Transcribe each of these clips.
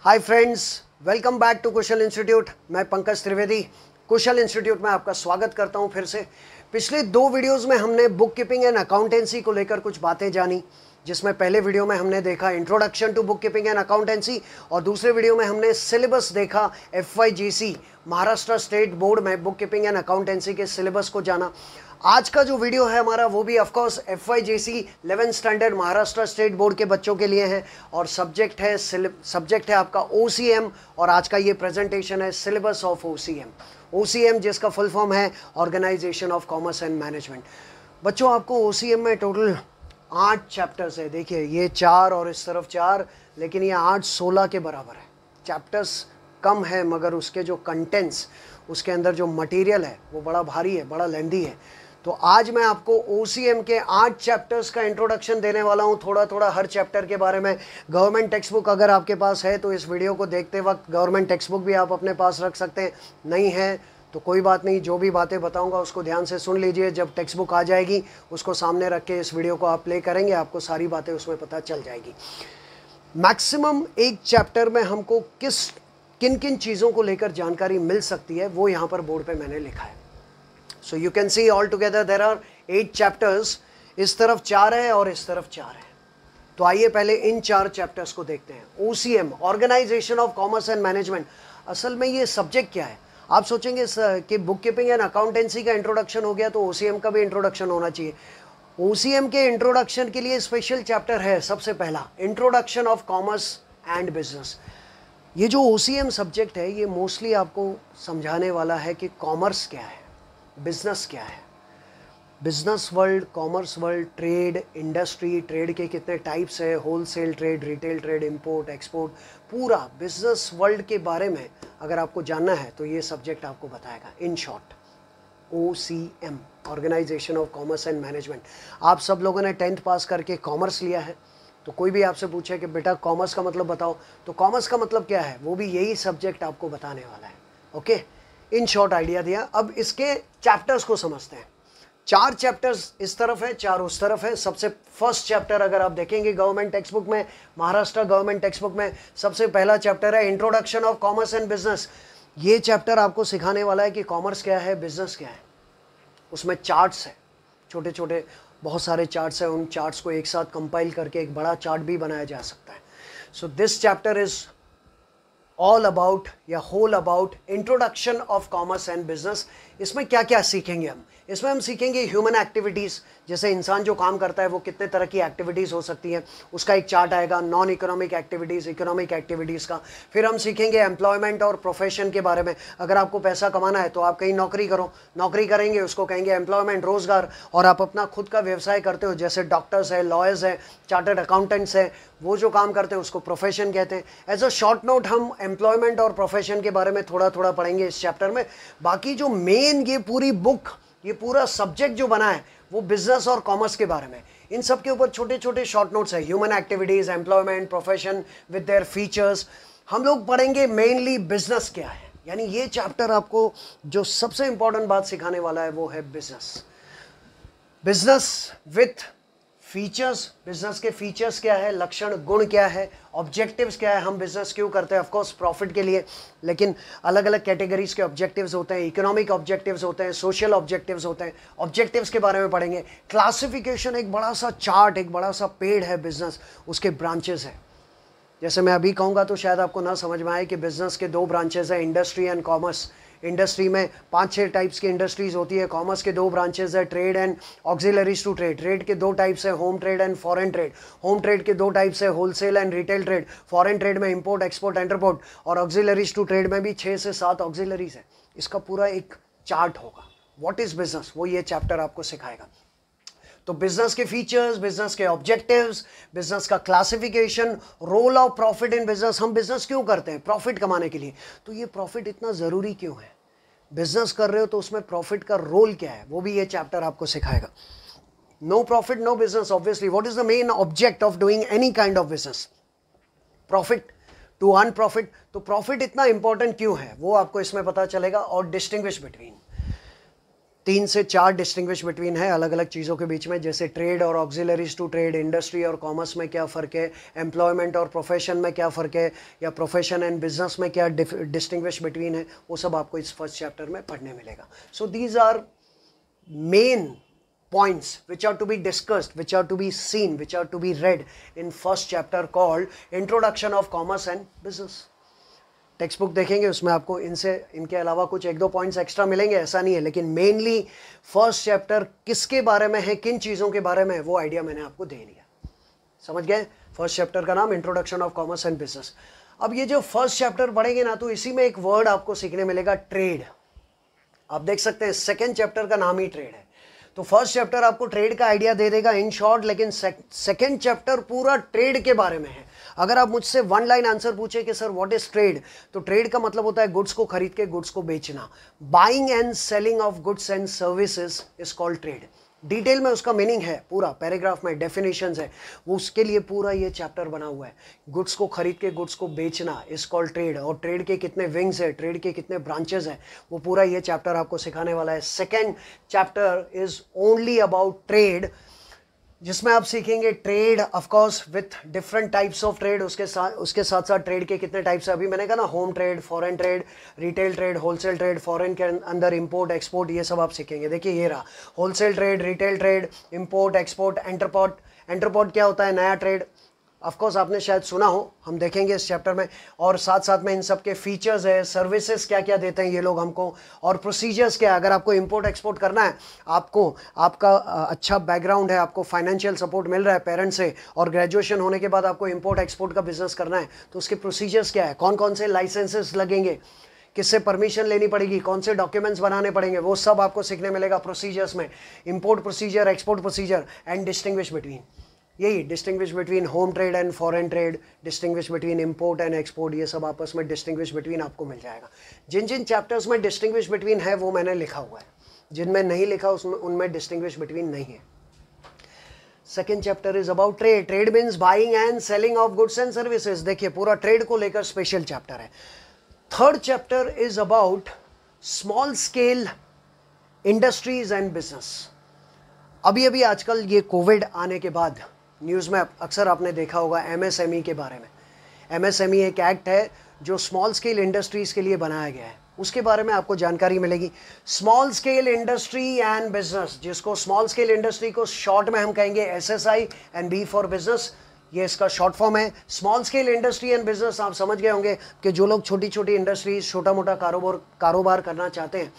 Hi friends welcome back to Kushal institute मैं पंकज त्रिवेदी कुशल institute में आपका स्वागत करता हूं फिर से पिछले दो वीडियोस में हमने बुक कीपिंग एंड अकाउंटेंसी को लेकर कुछ बातें जानी जिसमें पहले वीडियो में हमने देखा introduction to book keeping and accountancy और दूसरे वीडियो में हमने सिलेबस देखा एफ महाराष्ट्र स्टेट बोर्ड में बुक कीपिंग एंड अकाउंटेंसी के सिलेबस को जाना आज का जो वीडियो है हमारा वो भी of course F Y J C eleven standard Maharashtra state board के बच्चों के लिए है और सब्जेक्ट है सब्जेक्ट है आपका ओ सी एम और आज का ये प्रेजेंटेशन है syllabus of O C M O C M जिसका फुल फॉर्म है organisation of commerce and management बच्चों आपको ओ सी एम में टोटल आठ चैप्टर्स है देखिए ये चार और इस तरफ चार लेकिन ये आठ सोलह के बराबर है चैप्टर्स कम है मगर उसके जो कंटेंट्स उसके अंदर जो मटेरियल है वो बड़ा भारी है बड़ा लेंदी है तो आज मैं आपको ओ के आठ चैप्टर्स का इंट्रोडक्शन देने वाला हूँ थोड़ा थोड़ा हर चैप्टर के बारे में गवर्नमेंट टेक्स्ट बुक अगर आपके पास है तो इस वीडियो को देखते वक्त गवर्नमेंट टेक्स्ट बुक भी आप अपने पास रख सकते हैं नहीं है तो कोई बात नहीं जो भी बातें बताऊंगा उसको ध्यान से सुन लीजिए जब टेक्स्ट बुक आ जाएगी उसको सामने रख के इस वीडियो को आप प्ले करेंगे आपको सारी बातें उसमें पता चल जाएगी मैक्सिमम एक चैप्टर में हमको किस किन किन चीज़ों को लेकर जानकारी मिल सकती है वो यहाँ पर बोर्ड पर मैंने लिखा है so you can see all together there are eight chapters इस तरफ चार है और इस तरफ चार है तो आइए पहले इन चार चैप्टर्स को देखते हैं O C M organisation of commerce and management असल में ये सब्जेक्ट क्या है आप सोचेंगे कि बुक कीपिंग एंड अकाउंटेंसी का इंट्रोडक्शन हो गया तो ओ का भी इंट्रोडक्शन होना चाहिए ओ के इंट्रोडक्शन के लिए स्पेशल चैप्टर है सबसे पहला introduction of commerce and business ये जो ओ सी एम सब्जेक्ट है ये मोस्टली आपको समझाने वाला है कि कॉमर्स क्या है बिज़नेस क्या है business world commerce world trade industry trade के कितने टाइप्स हैं wholesale trade retail trade import export पूरा बिज़नेस वर्ल्ड के बारे में अगर आपको जानना है तो ये सब्जेक्ट आपको बताएगा in short O C M organisation of commerce and management आप सब लोगों ने टेंथ पास करके कॉमर्स लिया है तो कोई भी आपसे पूछे कि बेटा कॉमर्स का मतलब बताओ तो कॉमर्स का मतलब क्या है वो भी यही सब्जेक्ट आपको बताने वाला है okay okay? In short idea दिया अब इसके चैप्टर्स को समझते हैं चार चैप्टर्स इस तरफ है चार उस तरफ है सबसे फर्स्ट चैप्टर अगर आप देखेंगे गवर्नमेंट टेक्स्ट बुक में महाराष्ट्र गवर्नमेंट टेक्स्ट बुक में सबसे पहला चैप्टर है introduction of commerce and business ये चैप्टर आपको सिखाने वाला है कि कॉमर्स क्या है बिजनेस क्या है उसमें चार्ट्स है छोटे छोटे बहुत सारे चार्ट्स हैं उन चार्ट्स को एक साथ कंपाइल करके एक बड़ा चार्ट भी बनाया जा सकता है so this chapter is all about या whole about introduction of commerce and business इसमें क्या क्या सीखेंगे हम इसमें हम सीखेंगे ह्यूमन एक्टिविटीज़ जैसे इंसान जो काम करता है वो कितने तरह की एक्टिविटीज़ हो सकती हैं उसका एक चार्ट आएगा non economic activities economic activities का फिर हम सीखेंगे एम्प्लॉयमेंट और प्रोफेशन के बारे में अगर आपको पैसा कमाना है तो आप कहीं नौकरी करो नौकरी करेंगे उसको कहेंगे एम्प्लॉयमेंट रोज़गार और आप अपना खुद का व्यवसाय करते हो जैसे डॉक्टर्स है लॉयर्स हैं चार्टर्ड अकाउंटेंट्स हैं वो जो काम करते हैं उसको प्रोफेशन कहते हैं एज अ शॉर्ट नोट हम एम्प्लॉयमेंट और प्रोफेशन के बारे में थोड़ा थोड़ा पढ़ेंगे इस चैप्टर में बाकी जो मेन मेन ये पूरी बुक ये पूरा सब्जेक्ट जो बना है वो बिजनेस और कॉमर्स के बारे में इन सब के ऊपर छोटे छोटे शॉर्ट नोट्स है human activities employment profession with their features हम लोग पढ़ेंगे मेनली बिजनेस क्या है यानी ये चैप्टर आपको जो सबसे इंपॉर्टेंट बात सिखाने वाला है वो है business business with features business के फीचर्स क्या है लक्षण गुण क्या है ऑब्जेक्टिव्स क्या है हम बिजनेस क्यों करते हैं ऑफकोर्स प्रॉफिट के लिए लेकिन अलग अलग कैटेगरीज के ऑब्जेक्टिव्स होते हैं इकोनॉमिक ऑब्जेक्टिव्स होते हैं सोशल ऑब्जेक्टिव्स होते हैं ऑब्जेक्टिव्स के बारे में पढ़ेंगे क्लासिफिकेशन एक बड़ा सा चार्ट एक बड़ा सा पेड़ है बिजनेस उसके ब्रांचेस है जैसे मैं अभी कहूँगा तो शायद आपको ना समझ में आए कि बिजनेस के दो ब्रांचेज हैं इंडस्ट्री एंड कॉमर्स इंडस्ट्री में पाँच छः टाइप्स की इंडस्ट्रीज़ होती है कॉमर्स के दो ब्रांचेज है trade and auxiliaries to trade trade के दो टाइप्स है home trade and foreign trade home trade के दो टाइप्स है wholesale and retail trade foreign trade में इंपोर्ट एक्सपोर्ट एंटरपोर्ट और ऑक्सिलरीज टू ट्रेड में भी छः से सात ऑक्सिलरीज है इसका पूरा एक चार्ट होगा वॉट इज़ बिजनेस वो ये चैप्टर आपको सिखाएगा तो बिजनेस के फीचर्स बिजनेस के ऑब्जेक्टिव्स बिजनेस का classification role of profit in business हम बिजनेस क्यों करते हैं प्रॉफिट कमाने के लिए तो ये प्रॉफिट इतना ज़रूरी क्यों है बिजनेस कर रहे हो तो उसमें प्रॉफिट का रोल क्या है वो भी ये चैप्टर आपको सिखाएगा no profit no business obviously what is the main object of doing any kind of business profit to earn profit तो प्रॉफिट इतना इंपॉर्टेंट क्यों है वो आपको इसमें पता चलेगा और डिस्टिंग्विश बिटवीन तीन से चार डिस्टिंग्विश बिटवीन है अलग अलग चीज़ों के बीच में जैसे ट्रेड और ऑक्जिलरीज टू ट्रेड इंडस्ट्री और कॉमर्स में क्या फ़र्क है एम्प्लॉयमेंट और प्रोफेशन में क्या फ़र्क है या प्रोफेशन एंड बिजनेस में क्या डिस्टिंग्विश बिटवीन है वो सब आपको इस फर्स्ट चैप्टर में पढ़ने मिलेगा so these are main points which are to be discussed which are to be seen which are to be read in first chapter called introduction of commerce and business textbook देखेंगे उसमें आपको इनसे इनके अलावा कुछ एक दो points extra मिलेंगे ऐसा नहीं है लेकिन मेनली फर्स्ट चैप्टर किसके बारे में है किन चीज़ों के बारे में है वो आइडिया मैंने आपको दे दिया समझ गए फर्स्ट चैप्टर का नाम introduction of commerce and business अब ये जो फर्स्ट चैप्टर पढ़ेंगे ना तो इसी में एक वर्ड आपको सीखने मिलेगा ट्रेड आप देख सकते हैं सेकेंड चैप्टर का नाम ही ट्रेड है तो फर्स्ट चैप्टर आपको ट्रेड का आइडिया दे देगा इन शॉर्ट लेकिन सेकेंड चैप्टर पूरा ट्रेड के बारे में है अगर आप मुझसे वन लाइन आंसर पूछे कि सर व्हाट इज ट्रेड तो ट्रेड का मतलब होता है गुड्स को खरीद के गुड्स को बेचना buying and selling of goods and services is called trade detail में उसका मीनिंग है पूरा पैराग्राफ में डेफिनेशन है वो उसके लिए पूरा ये चैप्टर बना हुआ है गुड्स को खरीद के गुड्स को बेचना इस कॉल ट्रेड और ट्रेड के कितने विंग्स है ट्रेड के कितने ब्रांचेस है वो पूरा ये चैप्टर आपको सिखाने वाला है second chapter is only about trade जिसमें आप सीखेंगे trade of with different types of trade उसके साथ उसके साथ साथ ट्रेड के कितने टाइप्स हैं अभी मैंने कहा ना home trade foreign trade retail trade wholesale trade foreign के अं-, अंदर इंपोर्ट एक्सपोर्ट ये सब आप सीखेंगे देखिए ये रहा wholesale trade retail trade import export entrepot entrepot क्या होता है नया ट्रेड ऑफकोर्स आपने शायद सुना हो हम देखेंगे इस चैप्टर में और साथ साथ में इन सब के फीचर्स है सर्विसेज क्या क्या देते हैं ये लोग हमको और प्रोसीजर्स क्या है अगर आपको इंपोर्ट एक्सपोर्ट करना है आपको आपका अच्छा बैकग्राउंड है आपको फाइनेंशियल सपोर्ट मिल रहा है पेरेंट्स से और ग्रेजुएशन होने के बाद आपको इम्पोर्ट एक्सपोर्ट का बिजनेस करना है तो उसके प्रोसीजर्स क्या है कौन कौन से लाइसेंसेस लगेंगे किससे परमिशन लेनी पड़ेगी कौन से डॉक्यूमेंट्स बनाने पड़ेंगे वो सब आपको सीखने मिलेगा प्रोसीजर्स में import procedure export procedure and distinguish between यही distinguish between home trade and foreign trade distinguish between import and export ये सब आपस में डिस्टिंग्विश बिटवीन आपको मिल जाएगा जिन जिन चैप्टर्स में डिस्टिंग्विश बिटवीन है वो मैंने लिखा हुआ है जिनमें नहीं लिखा उसमें उनमें डिस्टिंग्विश बिटवीन नहीं है second chapter is about trade trade means buying and selling of goods and services देखिए पूरा ट्रेड को लेकर स्पेशल चैप्टर है third chapter is about small scale industries and business अभी अभी आजकल ये कोविड आने के बाद न्यूज़ में अक्सर आपने देखा होगा एमएसएमई e के बारे में एमएसएमई e एक एक्ट है जो स्मॉल स्केल इंडस्ट्रीज़ के लिए बनाया गया है उसके बारे में आपको जानकारी मिलेगी small scale industry and business जिसको स्मॉल स्केल इंडस्ट्री को शॉर्ट में हम कहेंगे S S I and B for business ये इसका शॉर्ट फॉर्म है small scale industry and business आप समझ गए होंगे कि जो लोग छोटी छोटी इंडस्ट्रीज छोटा मोटा कारोबार कारोबार करना चाहते हैं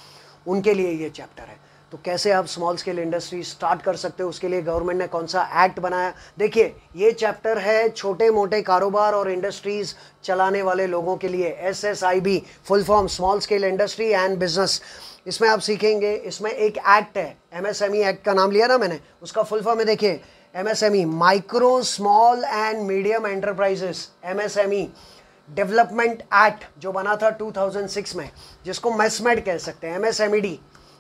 उनके लिए ये चैप्टर है तो कैसे आप स्मॉल स्केल इंडस्ट्री स्टार्ट कर सकते हो उसके लिए गवर्नमेंट ने कौन सा एक्ट बनाया देखिए ये चैप्टर है छोटे मोटे कारोबार और इंडस्ट्रीज चलाने वाले लोगों के लिए S S I B full form small scale industry and business इसमें आप सीखेंगे इसमें एक एक्ट है M M S E act का नाम लिया ना मैंने उसका फुल फॉर्म है देखिए M M S E micro small and medium enterprises M M S E development act जो बना था 2006 में जिसको मैसमेड कह सकते हैं M M S E D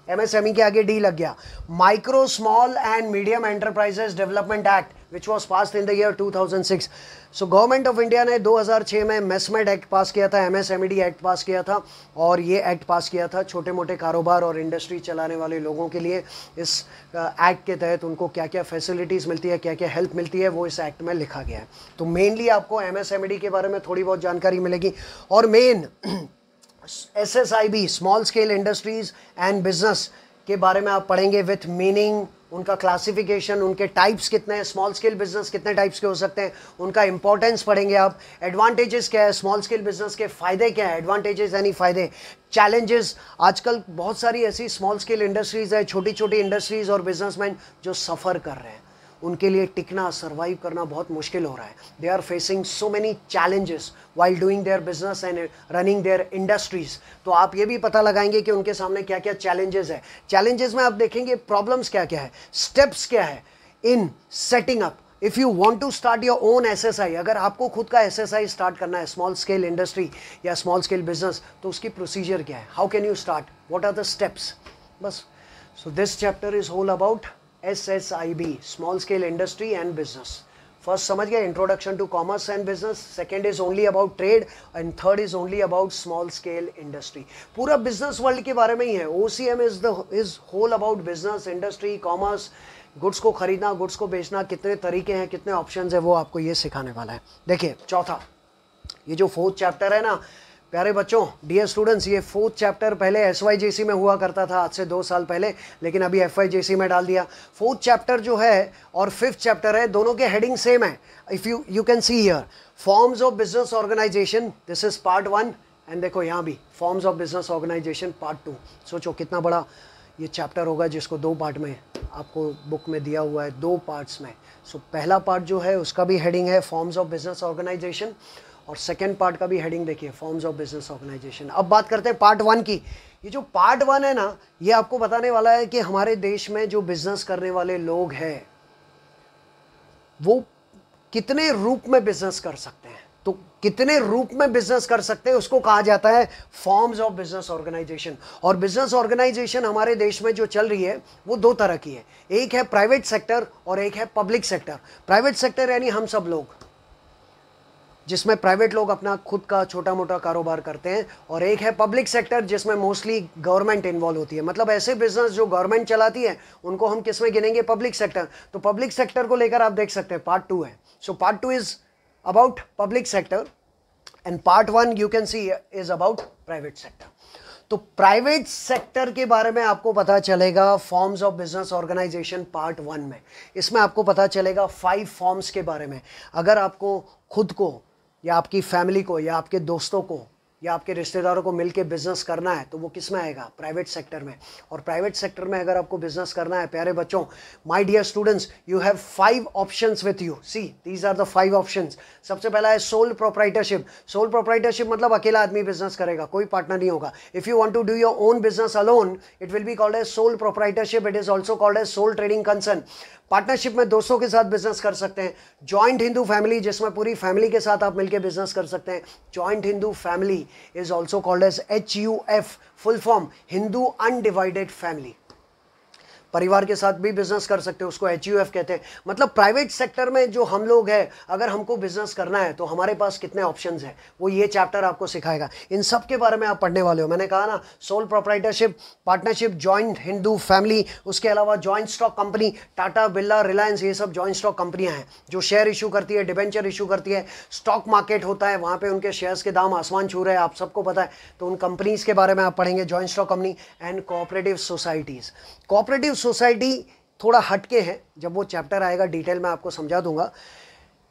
MSME के आगे डी लग गया micro small and medium enterprises development act which was pass in the year 2006 so government of India ने 2006 में मेसमेड एक्ट पास किया था एमएसएमईडी एक्ट पास किया था और ये एक्ट पास किया था छोटे मोटे कारोबार और इंडस्ट्री चलाने वाले लोगों के लिए इस एक्ट uh, के तहत उनको क्या क्या फैसिलिटीज़ मिलती है क्या क्या हेल्प मिलती है वो इस एक्ट में लिखा गया है तो मेनली आपको एमएसएमईडी e के बारे में थोड़ी बहुत जानकारी मिलेगी और main S S I B small scale industries and business के बारे में आप पढ़ेंगे विथ मीनिंग उनका क्लासिफिकेशन उनके टाइप्स कितने हैं स्मॉल स्केल बिजनेस कितने टाइप्स के हो सकते हैं उनका इंपॉर्टेंस पढ़ेंगे आप एडवांटेजेस क्या है स्मॉल स्केल बिजनेस के फ़ायदे क्या है एडवांटेजेस यानी फ़ायदे चैलेंजेस आजकल बहुत सारी ऐसी स्मॉल स्केल इंडस्ट्रीज़ है छोटी छोटी इंडस्ट्रीज़ और बिजनेसमैन जो सफ़र कर रहे हैं उनके लिए टिकना सर्वाइव करना बहुत मुश्किल हो रहा है they are facing so many challenges while doing their business and running their industries तो आप ये भी पता लगाएंगे कि उनके सामने क्या क्या चैलेंजेस है चैलेंजेस में आप देखेंगे प्रॉब्लम्स क्या क्या है स्टेप्स क्या है in setting up if you want to start your own S S I अगर आपको खुद का एस एस आई स्टार्ट करना है स्मॉल स्केल इंडस्ट्री या स्मॉल स्केल बिजनेस तो उसकी प्रोसीजर क्या है how can you start what are the steps बस so this chapter is whole about S S I B small scale industry and business first समझ गया introduction to commerce and business second is only about trade and third is only about small scale industry पूरा business world के बारे में ही है O C M is the is whole about business industry commerce goods को खरीदना goods को बेचना कितने तरीके हैं कितने ऑप्शन है वो आपको ये सिखाने वाला है देखिए चौथा ये जो फोर्थ चैप्टर है ना प्यारे बच्चों डियर स्टूडेंट्स ये फोर्थ चैप्टर पहले एस वाई जे सी में हुआ करता था आज से दो साल पहले लेकिन अभी एफ वाई जे सी में डाल दिया फोर्थ चैप्टर जो है और फिफ्थ चैप्टर है दोनों के हेडिंग सेम है if you you can see here forms of business organisation this is part one and देखो यहाँ भी forms of business organisation part two सोचो कितना बड़ा ये चैप्टर होगा जिसको दो पार्ट में आपको बुक में दिया हुआ है दो पार्ट्स में सो so, पहला पार्ट जो है उसका भी हेडिंग है फॉर्म्स ऑफ बिजनेस ऑर्गेनाइजेशन और सेकेंड पार्ट का भी हेडिंग देखिए फॉर्म्स ऑफ बिजनेस ऑर्गेनाइजेशन अब बात करते हैं पार्ट वन की ये जो पार्ट वन है ना ये आपको बताने वाला है कि हमारे देश में जो बिजनेस करने वाले लोग हैं वो कितने रूप में बिजनेस कर सकते हैं तो कितने रूप में बिजनेस कर सकते हैं उसको कहा जाता है फॉर्म्स ऑफ बिजनेस ऑर्गेनाइजेशन और बिजनेस ऑर्गेनाइजेशन हमारे देश में जो चल रही है वो दो तरह की है एक है प्राइवेट सेक्टर और एक है पब्लिक सेक्टर प्राइवेट सेक्टर यानी हम सब लोग जिसमें प्राइवेट लोग अपना खुद का छोटा मोटा कारोबार करते हैं और एक है पब्लिक सेक्टर जिसमें मोस्टली गवर्नमेंट इन्वॉल्व होती है मतलब ऐसे बिजनेस जो गवर्नमेंट चलाती है उनको हम किस में गिनेंगे पब्लिक सेक्टर तो पब्लिक सेक्टर को लेकर आप देख सकते हैं पार्ट टू है so part two is about public sector and part one you can see is about private sector तो प्राइवेट सेक्टर के बारे में आपको पता चलेगा forms of business organisation part one में इसमें आपको पता चलेगा फाइव फॉर्म्स के बारे में अगर आपको खुद को या आपकी फैमिली को या आपके दोस्तों को या आपके रिश्तेदारों को मिलके बिज़नेस करना है तो वो किस में आएगा प्राइवेट सेक्टर में और प्राइवेट सेक्टर में अगर आपको बिज़नेस करना है प्यारे बच्चों my dear students you have five options with you see these are the five options सबसे पहला है सोल प्रोपराइटरशिप सोल प्रोपराइटरशिप मतलब अकेला आदमी बिजनेस करेगा कोई पार्टनर नहीं होगा if you want to do your own business alone it will be called as sole proprietorship it is also called as sole trading concern partnership में दोस्तों के साथ बिजनेस कर सकते हैं जॉइंट हिंदू फैमिली जिसमें पूरी फैमिली के साथ आप मिलकर बिजनेस कर सकते हैं joint Hindu family is also called as H U F full form Hindu undivided family परिवार के साथ भी बिजनेस कर सकते हो उसको एच कहते हैं मतलब प्राइवेट सेक्टर में जो हम लोग हैं अगर हमको बिजनेस करना है तो हमारे पास कितने ऑप्शन हैं वो ये चैप्टर आपको सिखाएगा इन सब के बारे में आप पढ़ने वाले हो मैंने कहा ना sole proprietorship partnership joint Hindu family उसके अलावा joint stock company Tata Birla Reliance ये सब जॉइंट स्टॉक कंपनियाँ हैं जो शेयर इशू करती है डिवेंचर इशू करती है स्टॉक मार्केट होता है वहाँ पर उनके शेयर्स के दाम आसमान छू रहे हैं आप सबको पता है तो उन कंपनीज के बारे में आप पढ़ेंगे joint stock company and cooperative societies cooperative society थोड़ा हटके हैं जब वो चैप्टर आएगा डिटेल में आपको समझा दूंगा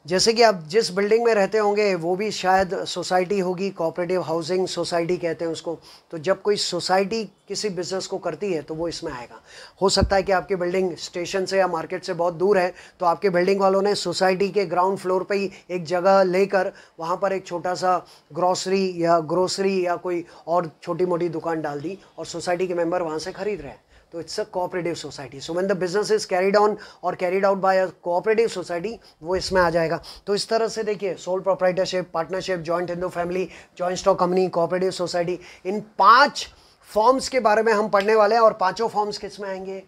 जैसे कि आप जिस बिल्डिंग में रहते होंगे वो भी शायद सोसाइटी होगी कोऑपरेटिव हाउसिंग सोसाइटी कहते हैं उसको तो जब कोई सोसाइटी किसी बिज़नेस को करती है तो वो इसमें आएगा हो सकता है कि आपकी बिल्डिंग स्टेशन से या मार्केट से बहुत दूर है तो आपके बिल्डिंग वालों ने सोसाइटी के ग्राउंड फ्लोर पर ही एक जगह लेकर वहाँ पर एक छोटा सा ग्रॉसरी या ग्रोसरी या कोई और छोटी मोटी दुकान डाल दी और सोसाइटी के मेम्बर वहाँ से ख़रीद रहे हैं तो it's a cooperative society so when the business is carried on और carried out by a cooperative society वो इसमें आ जाएगा तो इस तरह से देखिए sole proprietorship partnership joint Hindu family joint stock company cooperative society इन पांच फॉर्म्स के बारे में हम पढ़ने वाले हैं और पांचों फॉर्म्स किस में आएंगे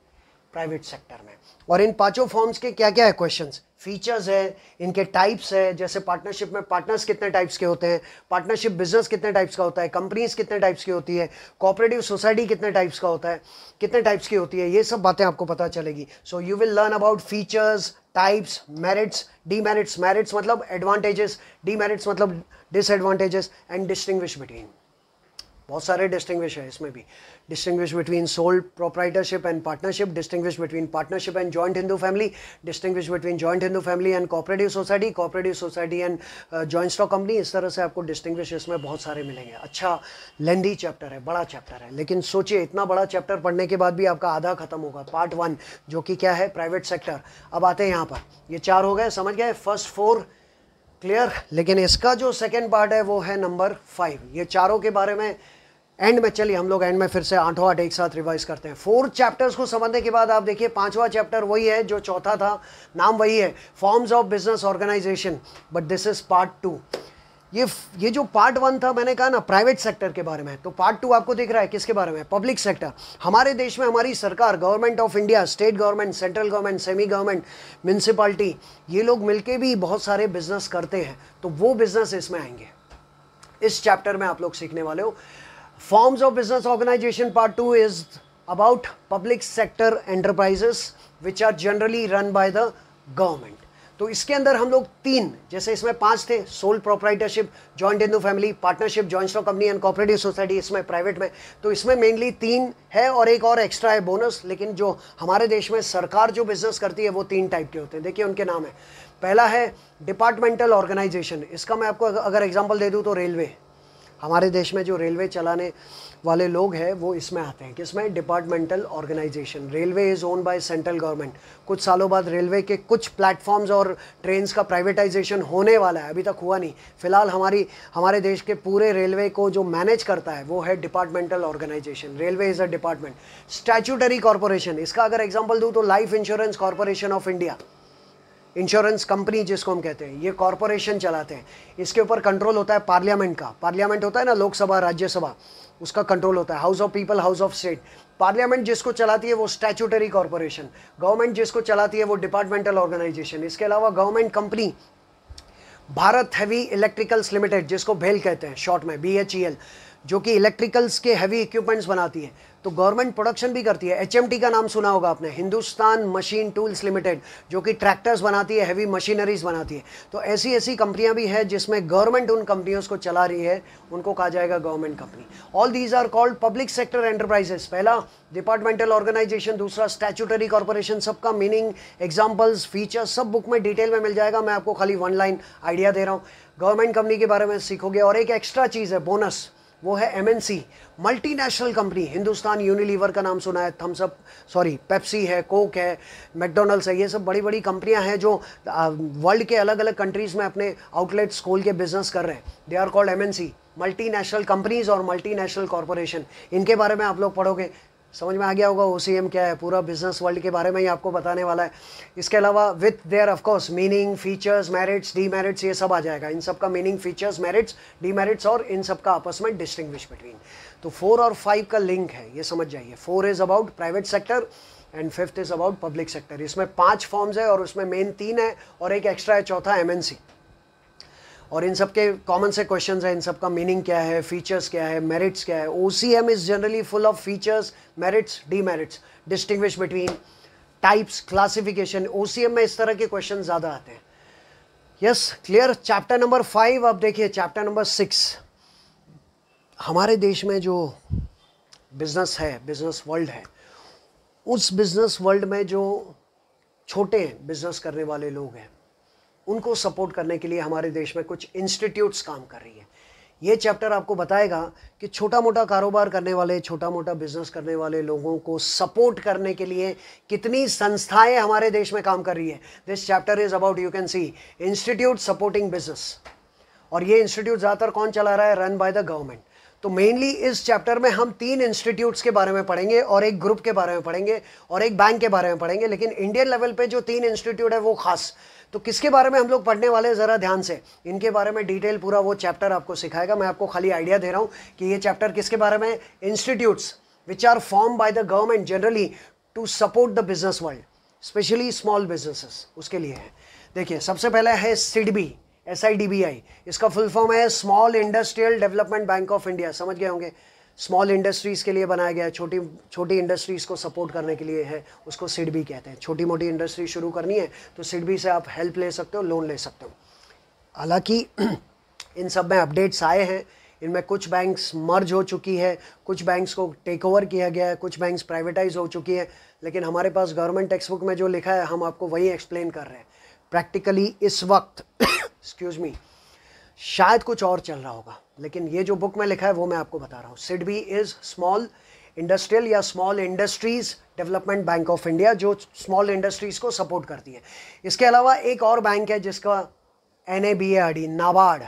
प्राइवेट सेक्टर में और इन पांचों फॉर्म्स के क्या क्या है क्वेश्चन फीचर्स है इनके टाइप्स है जैसे पार्टनरशिप में पार्टनर्स कितने टाइप्स के होते हैं पार्टनरशिप बिजनेस कितने टाइप्स का होता है कंपनीज कितने टाइप्स की होती है कोऑपरेटिव सोसाइटी कितने टाइप्स का होता है कितने टाइप्स की होती है ये सब बातें आपको पता चलेगी so you will learn about features types merits demerits merits मतलब एडवांटेजेस डीमेरिट्स मतलब डिसएडवांटेजेस एंड डिस्टिंग्विश बिटवीन बहुत सारे डिस्टिंग्विश है इसमें भी distinguish between sole proprietorship and partnership distinguish between partnership and joint Hindu family distinguish between joint Hindu family and cooperative society cooperative society and joint stock company इस तरह से आपको डिस्टिंग्विश इसमें बहुत सारे मिलेंगे अच्छा लेंदी चैप्टर है बड़ा चैप्टर है लेकिन सोचिए इतना बड़ा चैप्टर पढ़ने के बाद भी आपका आधा खत्म होगा पार्ट वन जो कि क्या है प्राइवेट सेक्टर अब आते हैं यहाँ पर ये चार हो गए समझ गए फर्स्ट फोर क्लियर लेकिन इसका जो सेकेंड पार्ट है वो है नंबर फाइव ये चारों के बारे में एंड में चलिए हम लोग एंड में फिर से आठों आठ एक साथ रिवाइज करते हैं फोर चैप्टर्स को समझने के बाद आप देखिए पांचवा चैप्टर वही है जो चौथा था नाम वही है forms of business organisation but this is part two ये ये जो पार्ट वन था मैंने कहा ना प्राइवेट सेक्टर के बारे में तो पार्ट टू आपको दिख रहा है किसके बारे में पब्लिक सेक्टर हमारे देश में हमारी सरकार government of India state government central government semi government municipality ये लोग मिलके भी बहुत सारे बिजनेस करते हैं तो वो बिजनेस इसमें आएंगे इस चैप्टर में आप लोग सीखने वाले हो forms of business organisation part two is about public sector enterprises which are generally run by the government तो इसके अंदर हम लोग तीन जैसे इसमें पांच थे sole proprietorship joint Hindu family partnership joint stock company and cooperative society इसमें प्राइवेट में तो इसमें मेनली तीन है और एक और एक्स्ट्रा है बोनस लेकिन जो हमारे देश में सरकार जो बिजनेस करती है वो तीन टाइप के होते हैं देखिए उनके नाम है पहला है डिपार्टमेंटल ऑर्गेनाइजेशन इसका मैं आपको अगर एग्जाम्पल दे दूँ तो रेलवे हमारे देश में जो रेलवे चलाने वाले लोग हैं वो इसमें आते हैं किसमें departmental organisation railway is own by central government कुछ सालों बाद रेलवे के कुछ प्लेटफॉर्म्स और ट्रेन का प्राइवेटाइजेशन होने वाला है अभी तक हुआ नहीं फिलहाल हमारी हमारे देश के पूरे रेलवे को जो मैनेज करता है वो है departmental organisation railway is a department statutory corporation इसका अगर एग्जाम्पल दूँ तो life insurance corporation of India insurance company जिसको हम कहते हैं ये कॉरपोरेशन चलाते हैं इसके ऊपर कंट्रोल होता है पार्लियामेंट का पार्लियामेंट होता है ना लोकसभा राज्यसभा उसका कंट्रोल होता है house of people house of state parliament जिसको चलाती है वो स्टैचूटरी कॉरपोरेशन गवर्नमेंट जिसको चलाती है वो डिपार्टमेंटल ऑर्गेनाइजेशन इसके अलावा government company Bharat heavy electricals limited जिसको भेल कहते हैं शॉर्ट में बी एच ई एल जो कि इलेक्ट्रिकल्स के हैवी इक्विपमेंट्स बनाती है तो गवर्नमेंट प्रोडक्शन भी करती है एच का नाम सुना होगा आपने हिंदुस्तान मशीन टूल्स लिमिटेड जो कि ट्रैक्टर्स बनाती है हैवी मशीनरीज बनाती है तो ऐसी ऐसी कंपनियां भी है जिसमें गवर्नमेंट उन कंपनियों को चला रही है उनको कहा जाएगा government company all these are called public sector enterprises पहला डिपार्टमेंटल ऑर्गेनाइजेशन दूसरा स्टैचूटरी कॉरपोरेशन सबका मीनिंग एग्जाम्पल्स फीचर्स सब बुक में डिटेल में मिल जाएगा मैं आपको खाली वन लाइन आइडिया दे रहा हूँ गवर्नमेंट कंपनी के बारे में सीखोगे और एक एक्स्ट्रा चीज़ है बोनस वो है M multinational company Hindustan Unilever का नाम सुना है थम्सअप सॉरी पेप्सी है कोक है मैकडोनल्ड्स है ये सब बड़ी बड़ी कंपनियां हैं जो वर्ल्ड के अलग अलग कंट्रीज़ में अपने आउटलेट्स खोल के बिजनेस कर रहे हैं they are called M multinational companies और मल्टीनेशनल कॉरपोरेशन इनके बारे में आप लोग पढ़ोगे समझ में आ गया होगा ओ क्या है पूरा बिजनेस वर्ल्ड के बारे में ही आपको बताने वाला है इसके अलावा with their of course meaning features merits demerits ये सब आ जाएगा इन सब का meaning features merits demerits और इन सब का आपस में डिस्टिंग्विश बिटवीन तो फोर और फाइव का लिंक है ये समझ जाइए four is about private sector and fifth is about public sector इसमें पाँच फॉर्म्स है और उसमें मेन तीन है और एक एक्स्ट्रा है चौथा एम और इन सब के कॉमन से क्वेश्चन है इन सब का मीनिंग क्या है फीचर्स क्या है मेरिट्स क्या है O C M is generally full of features merits demerits distinguish between types classification O C M में इस तरह के क्वेश्चन ज़्यादा आते हैं yes clear chapter number five आप देखिए चैप्टर नंबर सिक्स हमारे देश में जो बिज़नेस है बिज़नेस वर्ल्ड है उस बिज़नेस वर्ल्ड में जो छोटे बिज़नेस करने वाले लोग हैं उनको सपोर्ट करने के लिए हमारे देश में कुछ इंस्टीट्यूट्स काम कर रही है ये चैप्टर आपको बताएगा कि छोटा मोटा कारोबार करने वाले छोटा मोटा बिजनेस करने वाले लोगों को सपोर्ट करने के लिए कितनी संस्थाएं हमारे देश में काम कर रही है this chapter is about you can see institute supporting business और ये इंस्टीट्यूट ज़्यादातर कौन चला रहा है रन बाय द गवर्नमेंट तो मेनली इस चैप्टर में हम तीन इंस्टीट्यूट्स के बारे में पढ़ेंगे और एक ग्रुप के बारे में पढ़ेंगे और एक बैंक के बारे में पढ़ेंगे लेकिन इंडियन लेवल पे जो तीन इंस्टीट्यूट है वो खास तो किसके बारे में हम लोग पढ़ने वाले हैं ज़रा ध्यान से इनके बारे में डिटेल पूरा वो चैप्टर आपको सिखाएगा मैं आपको खाली आइडिया दे रहा हूँ कि ये चैप्टर किसके बारे में institutes which are form by the government generally to support the business world specially small businesses उसके लिए है देखिए सबसे पहला है SIDBI S I I D B इसका फुल फॉर्म है small industrial development bank of India समझ गए होंगे स्मॉल इंडस्ट्रीज़ के लिए बनाया गया है छोटी छोटी इंडस्ट्रीज़ को सपोर्ट करने के लिए है उसको सिडबी कहते हैं छोटी मोटी इंडस्ट्री शुरू करनी है तो सिडबी से आप हेल्प ले सकते हो लोन ले सकते हो हालांकि इन सब में अपडेट्स आए हैं इनमें कुछ बैंक्स मर्ज हो चुकी है कुछ बैंक्स को टेक ओवर किया गया है कुछ बैंक्स प्राइवेटाइज हो चुकी है लेकिन हमारे पास गवर्नमेंट टेक्स्ट बुक में जो लिखा है हम आपको वही एक्सप्लेन कर रहे हैं प्रैक्टिकली इस वक्त एक्सक्यूज़ मी शायद कुछ और चल रहा होगा लेकिन ये जो बुक में लिखा है वो मैं आपको बता रहा हूँ सिडबी इज़ स्मॉल इंडस्ट्रियल या small industries development bank of India जो स्मॉल इंडस्ट्रीज़ को सपोर्ट करती है इसके अलावा एक और बैंक है जिसका एन ए बी ए आडी नाबार्ड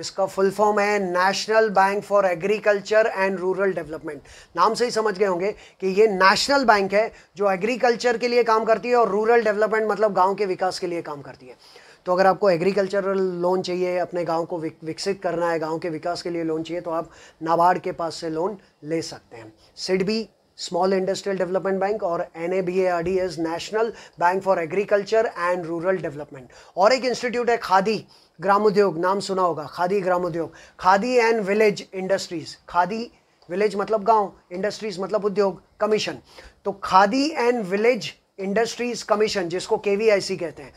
इसका फुल फॉर्म है national bank for agriculture and rural development नाम से ही समझ गए होंगे कि ये नेशनल बैंक है जो एग्रीकल्चर के लिए काम करती है और रूरल डेवलपमेंट मतलब गांव के विकास के लिए काम करती है तो अगर आपको एग्रीकल्चरल लोन चाहिए अपने गांव को विकसित करना है गांव के विकास के लिए लोन चाहिए तो आप नाबार्ड के पास से लोन ले सकते हैं SIDBI small industrial development bank और N A B A R D as national bank for agriculture and rural development और एक इंस्टीट्यूट है खादी ग्रामोद्योग नाम सुना होगा Khadi Gramodyog Khadi and village industries Khadi village मतलब गांव इंडस्ट्रीज़ मतलब उद्योग कमीशन तो Khadi and village industries commission जिसको के वी आई सी कहते हैं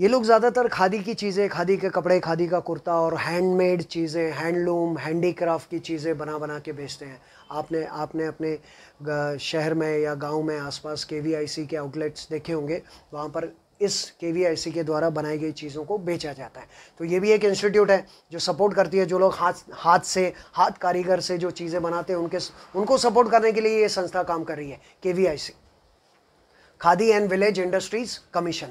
ये लोग ज़्यादातर खादी की चीज़ें खादी के कपड़े खादी का कुर्ता और हैंडमेड चीज़ें हैंडलूम हैंडीक्राफ्ट की चीज़ें बना बना के बेचते हैं आपने आपने अपने शहर में या गांव में आसपास के वी आई सी के आउटलेट्स देखे होंगे वहाँ पर इस के वी आई सी के द्वारा बनाई गई चीज़ों को बेचा जाता है तो ये भी एक इंस्टीट्यूट है जो सपोर्ट करती है जो लोग हाथ हाथ से हाथ कारीगर से जो चीज़ें बनाते हैं उनके उनको सपोर्ट करने के लिए ये संस्था काम कर रही है K V I C Khadi and village industries commission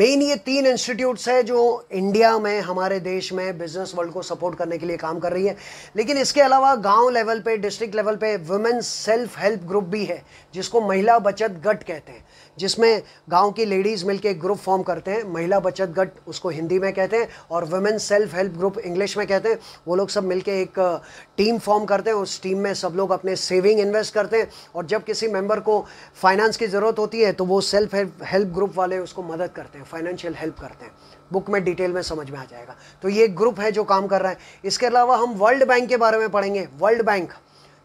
main ये तीन इंस्टीट्यूट्स है जो इंडिया में हमारे देश में बिजनेस वर्ल्ड को सपोर्ट करने के लिए काम कर रही है लेकिन इसके अलावा गांव लेवल पे डिस्ट्रिक्ट लेवल पे वुमेन सेल्फ हेल्प ग्रुप भी है जिसको महिला बचत गट कहते हैं जिसमें गांव की लेडीज़ मिलकर एक ग्रुप फॉर्म करते हैं महिला बचत गट उसको हिंदी में कहते हैं और women self help group English में कहते हैं वो लोग सब मिलकर एक टीम फॉर्म करते हैं उस टीम में सब लोग अपने सेविंग इन्वेस्ट करते हैं और जब किसी मेंबर को फाइनेंस की ज़रूरत होती है तो वो सेल्फ हेल्प हेल्प ग्रुप वाले उसको मदद करते हैं फाइनेंशियल हेल्प करते हैं बुक में डिटेल में समझ में आ जाएगा तो ये एक ग्रुप है जो काम कर रहा है इसके अलावा हम वर्ल्ड बैंक के बारे में पढ़ेंगे वर्ल्ड बैंक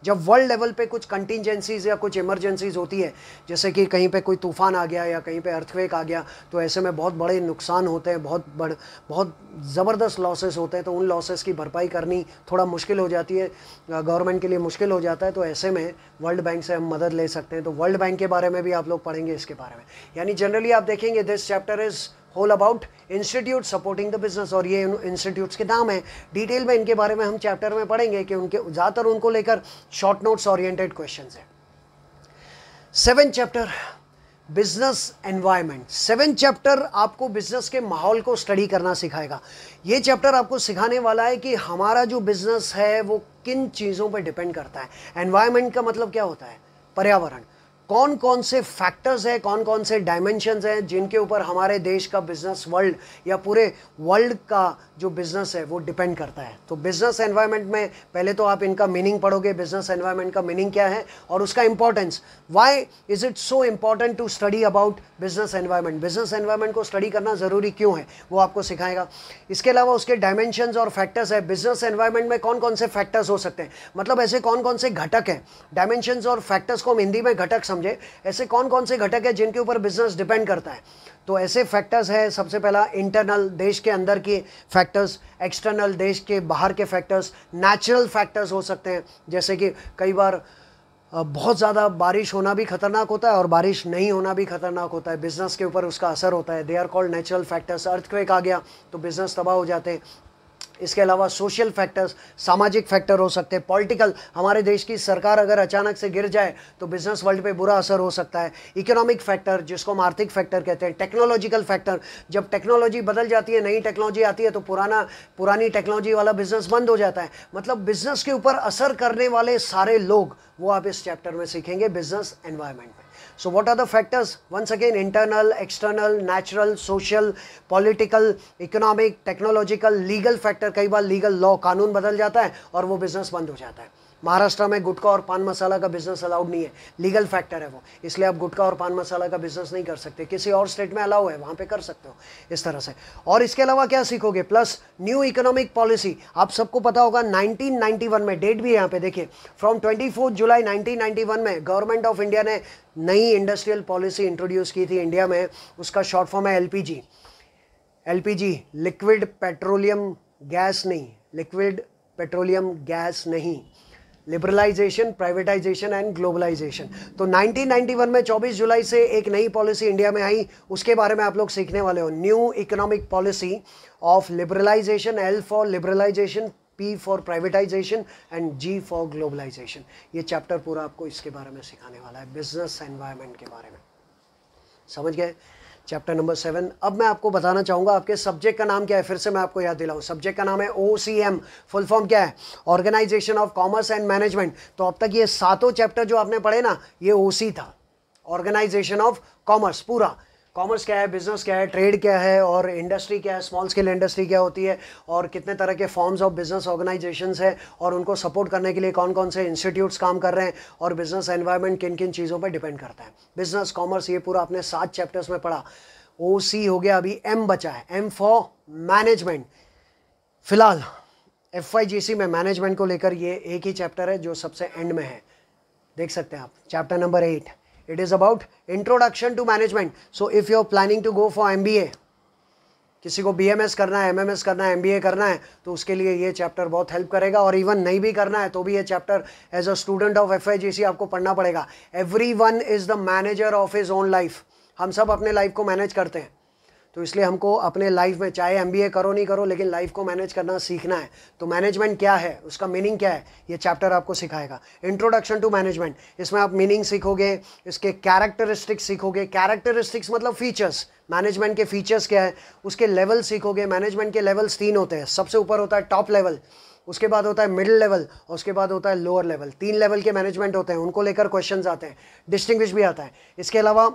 जब वर्ल्ड लेवल पे कुछ कंटिजेंसीज या कुछ इमरजेंसीज होती है जैसे कि कहीं पे कोई तूफान आ गया या कहीं पे अर्थवेक आ गया तो ऐसे में बहुत बड़े नुकसान होते हैं बहुत बड़ बहुत ज़बरदस्त लॉसेस होते हैं तो उन लॉसेस की भरपाई करनी थोड़ा मुश्किल हो जाती है गवर्नमेंट के लिए मुश्किल हो जाता है तो ऐसे में वर्ल्ड बैंक से हम मदद ले सकते हैं तो वर्ल्ड बैंक के बारे में भी आप लोग पढ़ेंगे इसके बारे में यानी जनरली आप देखेंगे this chapter is whole about institute supporting the business और ये इंस्टीट्यूट्स के नाम हैं डिटेल में इनके बारे में हम चैप्टर में पढ़ेंगे कि उनके ज़्यादातर उनको लेकर शॉर्ट नोट्स ओरिएंटेड क्वेश्चन हैं seven chapter business environment seven chapter आपको बिजनेस के माहौल को स्टडी करना सिखाएगा ये चैप्टर आपको सिखाने वाला है कि हमारा जो बिजनेस है वो किन चीज़ों पर डिपेंड करता है एनवायरमेंट का मतलब क्या होता है पर्यावरण कौन कौन से फैक्टर्स हैं कौन कौन से डायमेंशंस हैं जिनके ऊपर हमारे देश का बिजनेस वर्ल्ड या पूरे वर्ल्ड का जो बिजनेस है वो डिपेंड करता है तो बिजनेस एनवायरनमेंट में पहले तो आप इनका मीनिंग पढ़ोगे बिजनेस एनवायरनमेंट का मीनिंग क्या है और उसका importance why is it so important to study about business environment business environment को स्टडी करना ज़रूरी क्यों है वो आपको सिखाएगा इसके अलावा उसके डायमेंशंस और फैक्टर्स है बिजनेस एनवायरनमेंट में कौन कौन से फैक्टर्स हो सकते हैं मतलब ऐसे कौन कौन से घटक हैं डायमेंशंस और फैक्टर्स को हम हिंदी में घटक समझ समझे ऐसे कौन कौन से घटक है जिनके ऊपर बिजनेस डिपेंड करता है तो ऐसे फैक्टर्स हैं सबसे पहला इंटरनल देश के अंदर के फैक्टर्स एक्सटर्नल देश के बाहर के फैक्टर्स नेचुरल फैक्टर्स हो सकते हैं जैसे कि कई बार बहुत ज़्यादा बारिश होना भी खतरनाक होता है और बारिश नहीं होना भी खतरनाक होता है बिज़नेस के ऊपर उसका असर होता है they are called natural factors earthquake आ गया तो बिज़नेस तबाह हो जाते हैं इसके अलावा सोशल फैक्टर्स सामाजिक फैक्टर हो सकते हैं पॉलिटिकल हमारे देश की सरकार अगर अचानक से गिर जाए तो बिजनेस वर्ल्ड पे बुरा असर हो सकता है इकोनॉमिक फैक्टर जिसको हम आर्थिक फैक्टर कहते हैं टेक्नोलॉजिकल फैक्टर जब टेक्नोलॉजी बदल जाती है नई टेक्नोलॉजी आती है तो पुराना पुरानी टेक्नोलॉजी वाला बिजनेस बंद हो जाता है मतलब बिजनेस के ऊपर असर करने वाले सारे लोग वो आप इस चैप्टर में सीखेंगे बिजनेस एनवायरमेंट में So what are the factors? Once again, internal, external, natural, social, political, economic, technological, legal factor. कई बार legal law कानून बदल जाता है और वो business बंद हो जाता है महाराष्ट्र में गुटखा और पान मसाला का बिजनेस अलाउड नहीं है लीगल फैक्टर है वो इसलिए आप गुटखा और पान मसाला का बिजनेस नहीं कर सकते किसी और स्टेट में अलाउ है वहाँ पे कर सकते हो इस तरह से और इसके अलावा क्या सीखोगे प्लस न्यू इकोनॉमिक पॉलिसी आप सबको पता होगा 1991 में डेट भी यहाँ पे देखिए फ्रॉम 24 जुलाई 1991 में गवर्नमेंट ऑफ इंडिया ने नई इंडस्ट्रियल पॉलिसी इंट्रोड्यूस की थी इंडिया में उसका शॉर्ट फॉर्म है L P liquid petroleum gas नहीं लिक्विड पेट्रोलियम गैस नहीं लिबरलाइजेशन प्राइवेटाइजेशन एंड ग्लोबलाइजेशन तो 1991 में 24 जुलाई से एक नई पॉलिसी इंडिया में आई उसके बारे में आप लोग सीखने वाले हो new economic policy of liberalisation L for liberalisation P for privatisation and G for globalisation ये चैप्टर पूरा आपको इसके बारे में सिखाने वाला है बिजनेस एनवायरमेंट के बारे में समझ गए चैप्टर नंबर सेवन अब मैं आपको बताना चाहूंगा आपके सब्जेक्ट का नाम क्या है फिर से मैं आपको याद दिलाऊं सब्जेक्ट का नाम है ओ फुल फॉर्म क्या है organisation of commerce and management तो अब तक ये सातों चैप्टर जो आपने पढ़े ना ये ओ था ऑर्गेनाइजेशन ऑफ कॉमर्स पूरा कॉमर्स क्या है बिजनेस क्या है ट्रेड क्या है और इंडस्ट्री क्या है स्मॉल स्केल इंडस्ट्री क्या होती है और कितने तरह के फॉर्म्स ऑफ बिजनेस ऑर्गेनाइजेशन है और उनको सपोर्ट करने के लिए कौन कौन से इंस्टीट्यूट्स काम कर रहे हैं और बिजनेस एनवायरमेंट किन किन चीज़ों पर डिपेंड करता है बिजनेस कॉमर्स ये पूरा आपने सात चैप्टर्स में पढ़ा ओ सी हो गया अभी एम बचा है एम फॉर मैनेजमेंट फिलहाल एफ में मैनेजमेंट को लेकर ये एक ही चैप्टर है जो सबसे एंड में है देख सकते हैं आप chapter number eight it is about introduction to management so if you are planning to go for M किसी को बी करना है एम करना है एम करना है तो उसके लिए ये चैप्टर बहुत हेल्प करेगा और इवन नहीं भी करना है तो भी ये chapter as a student of F आपको पढ़ना पड़ेगा everyone is the manager of his own life हम सब अपने लाइफ को मैनेज करते हैं तो इसलिए हमको अपने लाइफ में चाहे एम करो नहीं करो लेकिन लाइफ को मैनेज करना सीखना है तो मैनेजमेंट क्या है उसका मीनिंग क्या है ये चैप्टर आपको सिखाएगा इंट्रोडक्शन टू मैनेजमेंट इसमें आप मीनिंग सीखोगे इसके कैरेक्टरिस्टिक्स सीखोगे कैरेक्टरिस्टिक्स मतलब फीचर्स मैनेजमेंट के फीचर्स क्या है उसके लेवल सीखोगे मैनेजमेंट के लेवल्स तीन होते हैं सबसे ऊपर होता है टॉप लेवल उसके बाद होता है मिडिल लेवल और उसके बाद होता है लोअर लेवल तीन लेवल के मैनेजमेंट होते हैं उनको लेकर क्वेश्चंस आते हैं डिस्टिंग्विश भी आता है इसके अलावा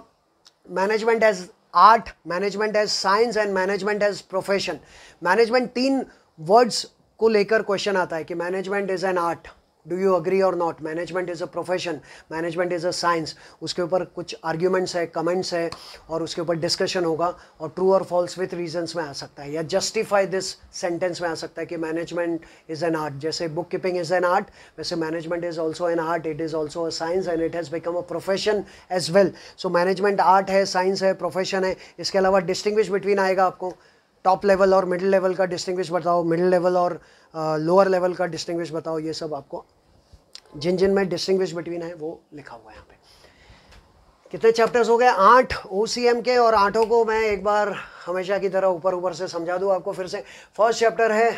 management as art management as science and management as profession management तीन वर्ड्स को लेकर क्वेश्चन आता है कि management is an art do you agree और not management is a profession management is a science उसके ऊपर कुछ आर्ग्यूमेंट्स है कमेंट्स है और उसके ऊपर डिस्कशन होगा और ट्रू और फॉल्स विथ रीजन्स में आ सकता है या जस्टिफाई दिस सेंटेंस में आ सकता है कि मैनेजमेंट इज़ एन आर्ट जैसे bookkeeping is an art वैसे management is also an art it is also a science and it has become a profession as well so management art है science है profession है इसके अलावा distinguish between आएगा आपको top level और middle level का डिस्टिंग्विश बताओ मिडिल लेवल और लोअर uh, लेवल का डिस्टिंग्विश बताओ ये सब आपको जिन जिन में डिस्टिंग्विश बिटवीन है वो लिखा हुआ है यहाँ पे कितने चैप्टर्स हो गए आठ ओ के और आठों को मैं एक बार हमेशा की तरह ऊपर ऊपर से समझा दूँ आपको फिर से फर्स्ट चैप्टर है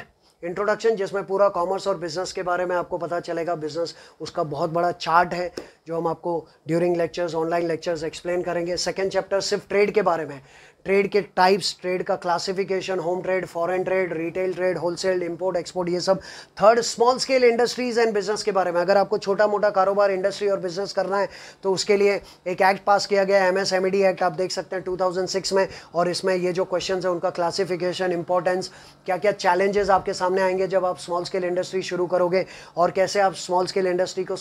इंट्रोडक्शन जिसमें पूरा कॉमर्स और बिजनेस के बारे में आपको पता चलेगा बिजनेस उसका बहुत बड़ा चार्ट है जो हम आपको during lectures online lectures explain करेंगे सेकेंड चैप्टर सिर्फ ट्रेड के बारे में ट्रेड के टाइप्स ट्रेड का classification home trade foreign trade retail trade wholesale import export ये सब third small scale industries and business के बारे में अगर आपको छोटा मोटा कारोबार इंडस्ट्री और बिजनेस करना है तो उसके लिए एक एक्ट पास किया गया एम एस एक्ट आप देख सकते हैं टू में और इसमें ये जो क्वेश्चन है उनका क्लासिफिकेशन इंपॉर्टेंस क्या क्या चैलेंजेस आपके सामने आएंगे जब आप स्मॉल स्केल इंडस्ट्री शुरू करोगे और कैसे आप स्मॉल स्केल इंडस्ट्री को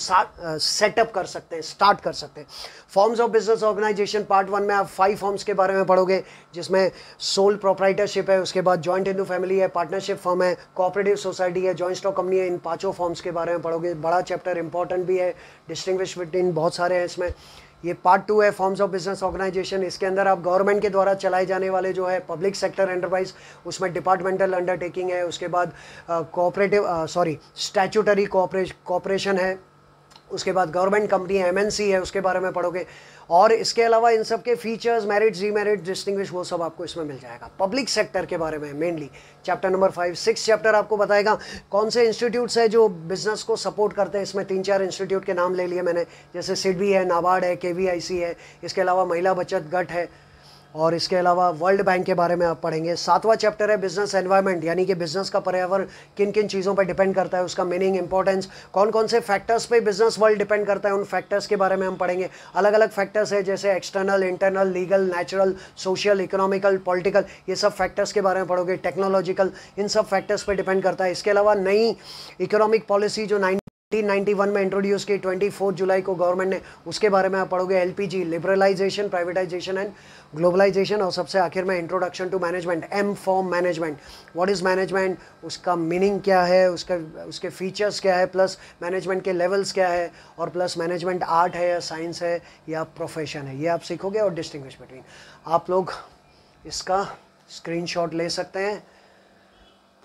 सेटअप कर सकते हैं स्टार्ट कर सकते हैं forms of business organisation part one में आप फाइव फॉर्म्स के बारे में पढ़ोगे जिसमें सोल प्रोप्राइटरशिप है उसके बाद जॉइंट हिंदू फैमिली है पार्टनरशिप फॉर्म है कोऑपरेटिव सोसाइटी है जॉइंट स्टॉक कंपनी है इन पांचों फॉर्म्स के बारे में पढ़ोगे बड़ा चैप्टर इंपॉर्टेंट भी है डिस्टिंग्विश बिटवीन बहुत सारे हैं इसमें ये पार्ट टू है फॉर्म्स ऑफ बिजनेस ऑर्गेनाइजेशन इसके अंदर आप गवर्नमेंट के द्वारा चलाए जाने वाले जो है पब्लिक सेक्टर एंटरप्राइज उसमें डिपार्टमेंटल अंडरटेकिंग है उसके बाद कोऑपरेटिव सॉरी स्टैचूटरी कोऑपरेशन है उसके बाद गवर्नमेंट कंपनी है एम है उसके बारे में पढ़ोगे और इसके अलावा इन सब के features merit demerit distinguish वो सब आपको इसमें मिल जाएगा पब्लिक सेक्टर के बारे में mainly chapter number five six chapter आपको बताएगा कौन से इंस्टीट्यूट्स हैं जो बिजनेस को सपोर्ट करते हैं इसमें तीन चार इंस्टीट्यूट के नाम ले लिए मैंने जैसे सिडबी है नाबार्ड है के है इसके अलावा महिला बचत गट है और इसके अलावा वर्ल्ड बैंक के बारे में आप पढ़ेंगे सातवां चैप्टर है बिजनेस एनवायरनमेंट यानी कि बिजनेस का पर्यावरण किन किन चीज़ों पर डिपेंड करता है उसका मीनिंग इंपॉर्टेंस कौन कौन से फैक्टर्स पे बिजनेस वर्ल्ड डिपेंड करता है उन फैक्टर्स के बारे में हम पढ़ेंगे अलग अलग फैक्टर्स है जैसे external internal legal natural social economical political ये सब फैक्टर्स के बारे में पढ़ोगे टेक्नोलॉजिकल इन सब फैक्टर्स पर डिपेंड करता है इसके अलावा नई इकोनॉमिक पॉलिसी जो नाइन 1991 में इंट्रोड्यूस की 24 जुलाई को गवर्नमेंट ने उसके बारे में आप पढ़ोगे LPG liberalisation privatisation and globalisation और सबसे आखिर में introduction to management M form management what is management उसका मीनिंग क्या है उसका उसके फीचर्स क्या है प्लस मैनेजमेंट के लेवल्स क्या है और प्लस मैनेजमेंट आर्ट है या साइंस है या प्रोफेशन है ये आप सीखोगे और डिस्टिंग्विश बिटवीन आप लोग इसका स्क्रीनशॉट ले सकते हैं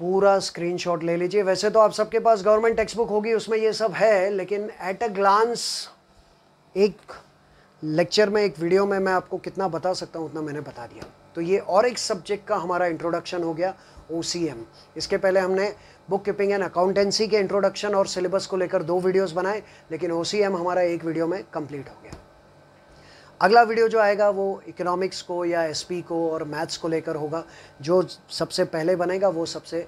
पूरा स्क्रीनशॉट ले लीजिए वैसे तो आप सबके पास गवर्नमेंट टेक्स्ट बुक होगी उसमें ये सब है लेकिन एट अ ग्लांस एक लेक्चर में एक वीडियो में मैं आपको कितना बता सकता हूँ उतना मैंने बता दिया तो ये और एक सब्जेक्ट का हमारा इंट्रोडक्शन हो गया ओ इसके पहले हमने बुक कीपिंग एंड अकाउंटेंसी के इंट्रोडक्शन और सिलेबस को लेकर दो वीडियोस बनाए लेकिन ओ हमारा एक वीडियो में कंप्लीट हो गया अगला वीडियो जो आएगा वो इकोनॉमिक्स को या एसपी को और मैथ्स को लेकर होगा जो सबसे पहले बनेगा वो सबसे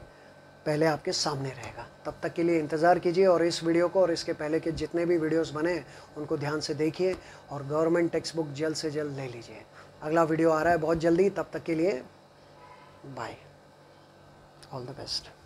पहले आपके सामने रहेगा तब तक के लिए इंतज़ार कीजिए और इस वीडियो को और इसके पहले के जितने भी वीडियोस बने हैं उनको ध्यान से देखिए और गवर्नमेंट टेक्स्ट बुक जल्द से जल्द ले लीजिए अगला वीडियो आ रहा है बहुत जल्दी तब तक के लिए बाय ऑल द बेस्ट